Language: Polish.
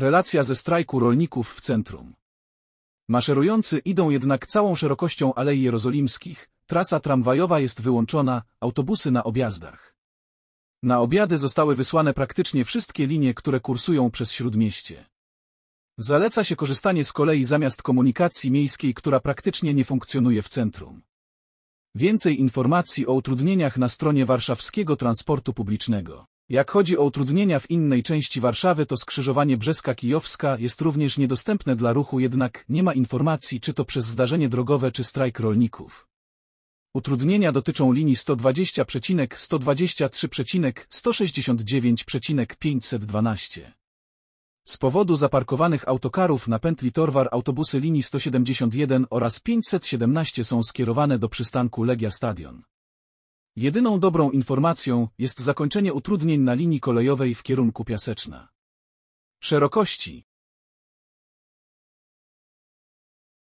Relacja ze strajku rolników w centrum. Maszerujący idą jednak całą szerokością Alei Jerozolimskich, trasa tramwajowa jest wyłączona, autobusy na objazdach. Na obiady zostały wysłane praktycznie wszystkie linie, które kursują przez Śródmieście. Zaleca się korzystanie z kolei zamiast komunikacji miejskiej, która praktycznie nie funkcjonuje w centrum. Więcej informacji o utrudnieniach na stronie warszawskiego transportu publicznego. Jak chodzi o utrudnienia w innej części Warszawy to skrzyżowanie Brzeska-Kijowska jest również niedostępne dla ruchu jednak nie ma informacji czy to przez zdarzenie drogowe czy strajk rolników. Utrudnienia dotyczą linii 120, 123, 169, 512. Z powodu zaparkowanych autokarów na pętli Torwar autobusy linii 171 oraz 517 są skierowane do przystanku Legia Stadion. Jedyną dobrą informacją jest zakończenie utrudnień na linii kolejowej w kierunku Piaseczna. Szerokości